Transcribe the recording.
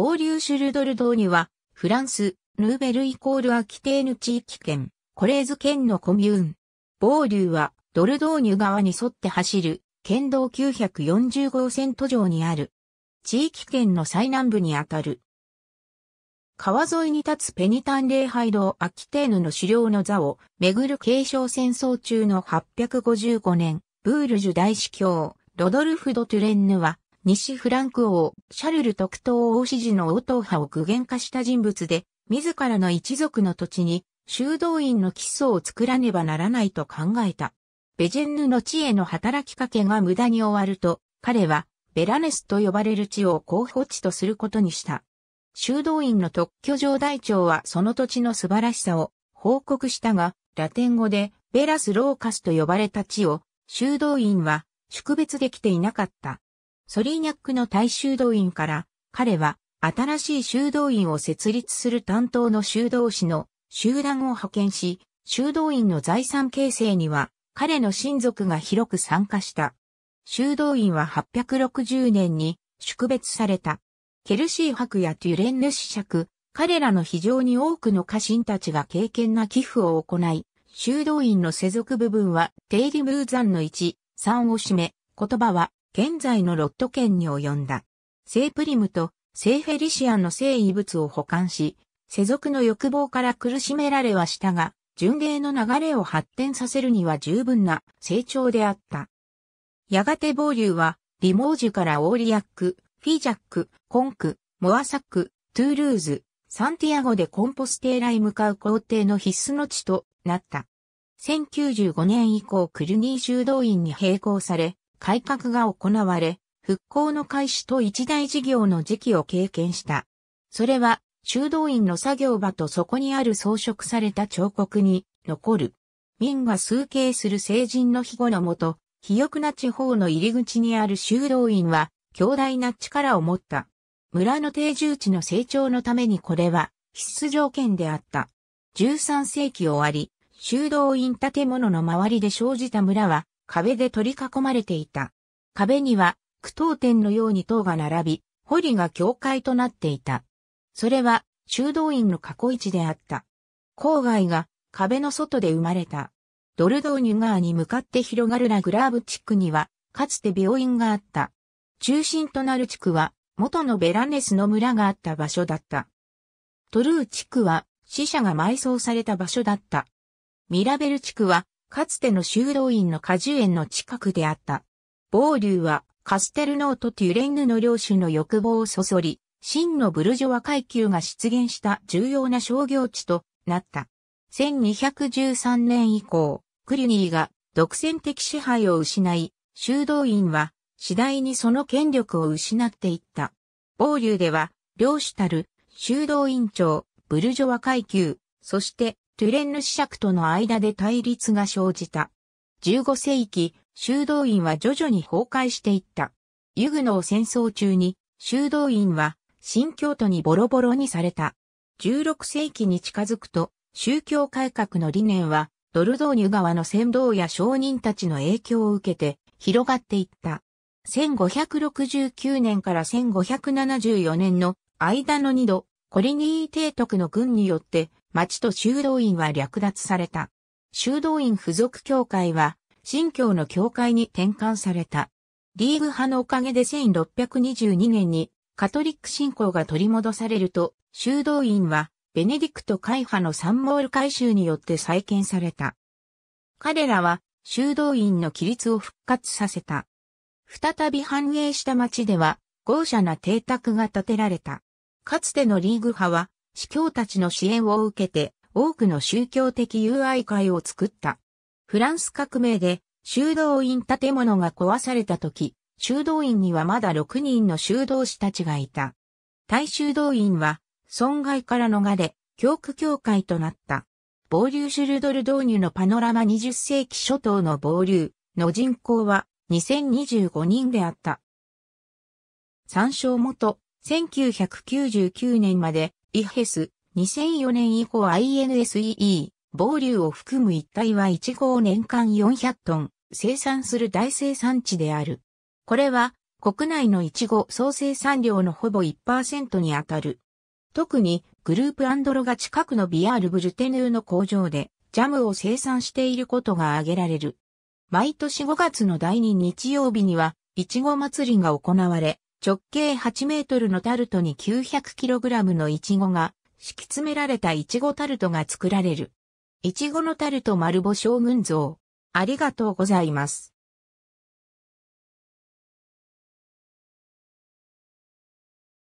ボーリューシュルドル島には、フランス、ヌーベルイコールアキテーヌ地域圏、コレーズ県のコミューン。ボーリューは、ドルドーニュ川に沿って走る、県道940号線途上にある。地域圏の最南部にあたる。川沿いに立つペニタン礼拝堂アキテーヌの狩猟の座を巡る継承戦争中の855年、ブールジュ大司教、ロドルフ・ド・トゥレンヌは西フランク王、シャルル特等王子時の王党派を具現化した人物で、自らの一族の土地に修道院の基礎を作らねばならないと考えた。ベジェンヌの地への働きかけが無駄に終わると、彼はベラネスと呼ばれる地を候補地とすることにした。修道院の特許上大長はその土地の素晴らしさを報告したが、ラテン語でベラス・ローカスと呼ばれた地を修道院は宿別できていなかった。ソリーニャックの大修道院から、彼は新しい修道院を設立する担当の修道士の集団を派遣し、修道院の財産形成には彼の親族が広く参加した。修道院は860年に宿別された。ケルシー博やテュレンヌ子爵、彼らの非常に多くの家臣たちが敬虔な寄付を行い、修道院の世俗部分はテイリムーザンの1、3を占め、言葉は現在のロット県に及んだ。聖プリムと聖フェリシアンの聖遺物を保管し、世俗の欲望から苦しめられはしたが、巡礼の流れを発展させるには十分な成長であった。やがて暴流は、リモージュからオーリアック、フィジャック、コンク、モアサック、トゥールーズ、サンティアゴでコンポステーラへ向かう皇帝の必須の地となった。1095年以降クルニー修道院に並行され、改革が行われ、復興の開始と一大事業の時期を経験した。それは、修道院の作業場とそこにある装飾された彫刻に残る。民が崇敬する成人の庇護のもと、肥沃な地方の入り口にある修道院は、強大な力を持った。村の定住地の成長のためにこれは必須条件であった。13世紀終わり、修道院建物の周りで生じた村は壁で取り囲まれていた。壁には、苦闘点のように塔が並び、堀が境界となっていた。それは、修道院の過去置であった。郊外が壁の外で生まれた。ドルドーニュ川に向かって広がるラグラーブ地区には、かつて病院があった。中心となる地区は、元のベラネスの村があった場所だった。トルー地区は、死者が埋葬された場所だった。ミラベル地区は、かつての修道院の果樹園の近くであった。ボーリューは、カステルノート・テュレンヌの領主の欲望をそそり、真のブルジョワ階級が出現した重要な商業地となった。1213年以降、クリュニーが独占的支配を失い、修道院は次第にその権力を失っていった。ボーリューでは、領主たる修道院長、ブルジョワ階級、そしてトゥレンヌ子爵との間で対立が生じた。15世紀、修道院は徐々に崩壊していった。ユグノー戦争中に、修道院は新京都にボロボロにされた。16世紀に近づくと、宗教改革の理念は、ドルドーニュ川の先導や商人たちの影響を受けて広がっていった。1569年から1574年の間の2度、コリニー提督の軍によって町と修道院は略奪された。修道院付属教会は、新教の教会に転換された。リーグ派のおかげで1622年にカトリック信仰が取り戻されると、修道院はベネディクト会派のサンモール改修によって再建された。彼らは修道院の規律を復活させた。再び繁栄した町では豪奢な邸宅が建てられた。かつてのリーグ派は司教たちの支援を受けて多くの宗教的友愛会を作った。フランス革命で修道院建物が壊された時、修道院にはまだ6人の修道士たちがいた。大修道院は損害から逃れ、教区教会となった。ボーリューシュルドル導入のパノラマ20世紀初頭のボーリューの人口は2025人であった。参照元1999年までイヘス、2004年以降 INSEE、防流を含む一帯は1号年間400トン、生産する大生産地である。これは、国内のイチゴ総生産量のほぼ1%にあたる。特に、グループアンドロが近くのビアール・ブルテヌーの工場で、ジャムを生産していることが挙げられる。毎年5月の第2日曜日には、イチゴ祭りが行われ、直径8メートルのタルトに9 0 0ラムのイチゴが敷き詰められたイチゴタルトが作られる。イチゴのタルト丸母将軍像。ありがとうございます。